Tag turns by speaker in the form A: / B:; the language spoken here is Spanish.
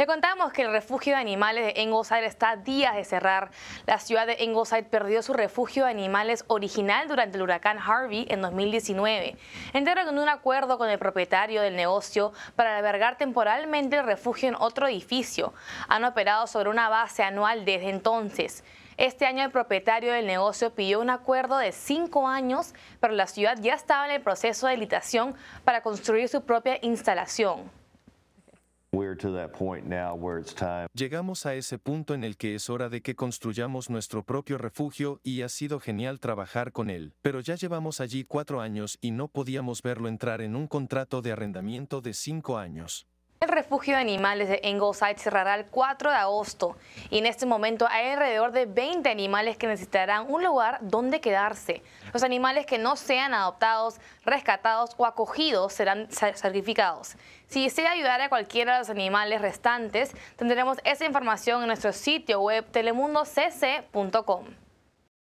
A: Le contamos que el refugio de animales de Engoside está a días de cerrar. La ciudad de Engoside perdió su refugio de animales original durante el huracán Harvey en 2019. Entraron en un acuerdo con el propietario del negocio para albergar temporalmente el refugio en otro edificio. Han operado sobre una base anual desde entonces. Este año el propietario del negocio pidió un acuerdo de cinco años, pero la ciudad ya estaba en el proceso de licitación para construir su propia instalación.
B: Llegamos a ese punto en el que es hora de que construyamos nuestro propio refugio y ha sido genial trabajar con él, pero ya llevamos allí cuatro años y no podíamos verlo entrar en un contrato de arrendamiento de cinco años.
A: El refugio de animales de Ingleside cerrará el 4 de agosto y en este momento hay alrededor de 20 animales que necesitarán un lugar donde quedarse. Los animales que no sean adoptados, rescatados o acogidos serán sacrificados. Si desea ayudar a cualquiera de los animales restantes, tendremos esa información en nuestro sitio web telemundocc.com.